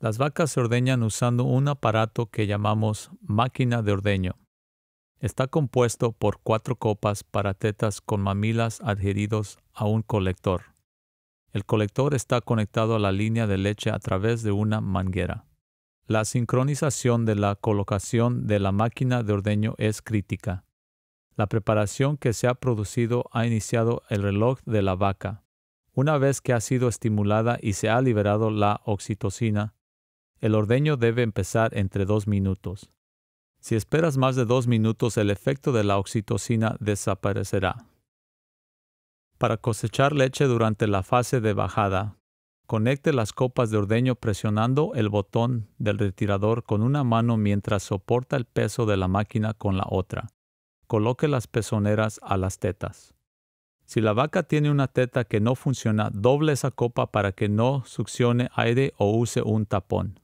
Las vacas se ordeñan usando un aparato que llamamos máquina de ordeño. Está compuesto por cuatro copas para tetas con mamilas adheridos a un colector. El colector está conectado a la línea de leche a través de una manguera. La sincronización de la colocación de la máquina de ordeño es crítica. La preparación que se ha producido ha iniciado el reloj de la vaca. Una vez que ha sido estimulada y se ha liberado la oxitocina, el ordeño debe empezar entre dos minutos. Si esperas más de dos minutos, el efecto de la oxitocina desaparecerá. Para cosechar leche durante la fase de bajada, conecte las copas de ordeño presionando el botón del retirador con una mano mientras soporta el peso de la máquina con la otra. Coloque las pezoneras a las tetas. Si la vaca tiene una teta que no funciona, doble esa copa para que no succione aire o use un tapón.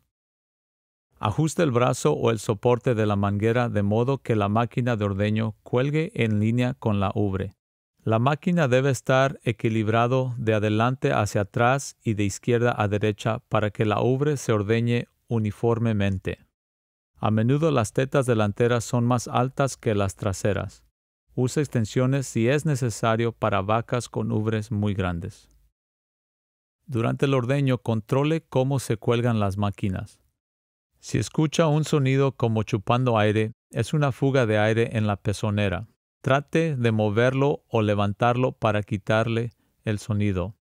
Ajuste el brazo o el soporte de la manguera de modo que la máquina de ordeño cuelgue en línea con la ubre. La máquina debe estar equilibrado de adelante hacia atrás y de izquierda a derecha para que la ubre se ordeñe uniformemente. A menudo las tetas delanteras son más altas que las traseras. Use extensiones si es necesario para vacas con ubres muy grandes. Durante el ordeño, controle cómo se cuelgan las máquinas. Si escucha un sonido como chupando aire, es una fuga de aire en la pezonera. Trate de moverlo o levantarlo para quitarle el sonido.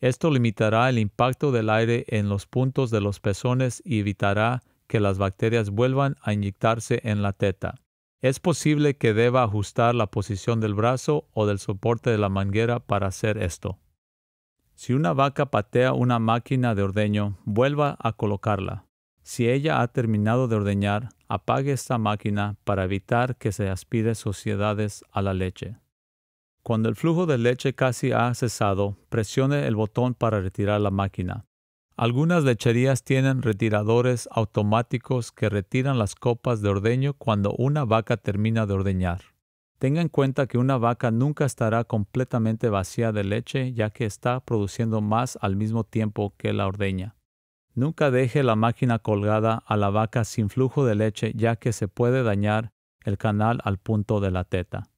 Esto limitará el impacto del aire en los puntos de los pezones y evitará que las bacterias vuelvan a inyectarse en la teta. Es posible que deba ajustar la posición del brazo o del soporte de la manguera para hacer esto. Si una vaca patea una máquina de ordeño, vuelva a colocarla. Si ella ha terminado de ordeñar, apague esta máquina para evitar que se aspire sociedades a la leche. Cuando el flujo de leche casi ha cesado, presione el botón para retirar la máquina. Algunas lecherías tienen retiradores automáticos que retiran las copas de ordeño cuando una vaca termina de ordeñar. Tenga en cuenta que una vaca nunca estará completamente vacía de leche ya que está produciendo más al mismo tiempo que la ordeña. Nunca deje la máquina colgada a la vaca sin flujo de leche ya que se puede dañar el canal al punto de la teta.